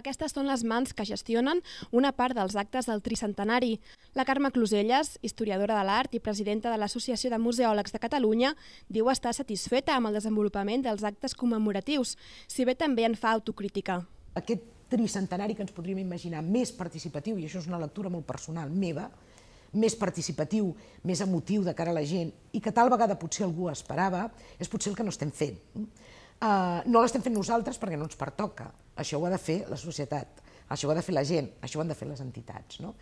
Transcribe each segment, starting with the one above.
Aquestes són les mans que gestionen una part dels actes del tricentenari. La Carme Closelles, historiadora de l'art i presidenta de l'Associació de Museòlegs de Catalunya, diu estar satisfeta amb el desenvolupament dels actes commemoratius, si bé també en fa autocrítica. Aquest tricentenari que ens podríem imaginar més participatiu, i això és una lectura molt personal meva, més participatiu, més emotiu de cara a la gent, i que tal vegada potser algú esperava, és potser el que no estem fent. Uh, no l'estem fent nosaltres perquè no ens pertoca. Això ho ha de fer la societat, això ho ha de fer la gent, això ho han de fer les entitats. No?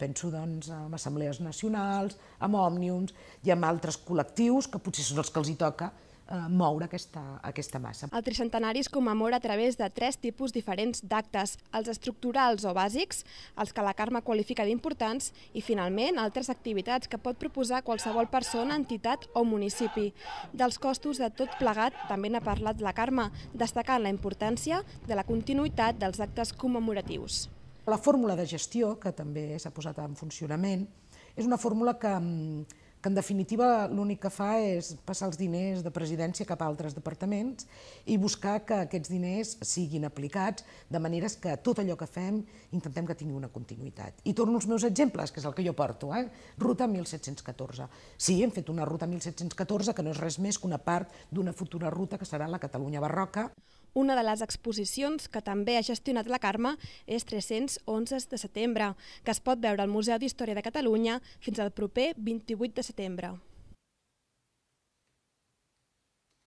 Penso doncs, en assemblees nacionals, en òmniums i en altres col·lectius que potser són els que els hi toca Eh, moure aquesta, aquesta massa. El tricentenari es commemora a través de tres tipus diferents d'actes, els estructurals o bàsics, els que la Carme qualifica d'importants i, finalment, altres activitats que pot proposar qualsevol persona, entitat o municipi. Dels costos de tot plegat també n'ha parlat la Carme, destacant la importància de la continuïtat dels actes commemoratius. La fórmula de gestió, que també s'ha posat en funcionament, és una fórmula que mm, que en definitiva l'únic que fa és passar els diners de presidència cap a altres departaments i buscar que aquests diners siguin aplicats de maneres que tot allò que fem intentem que tingui una continuïtat. I torno als meus exemples, que és el que jo porto, eh? Ruta 1714. Sí, hem fet una ruta 1714 que no és res més que una part d'una futura ruta que serà la Catalunya Barroca. Una de les exposicions que també ha gestionat la Carme és 311 de setembre, que es pot veure al Museu d'Història de Catalunya fins al proper 28 de setembre setembro.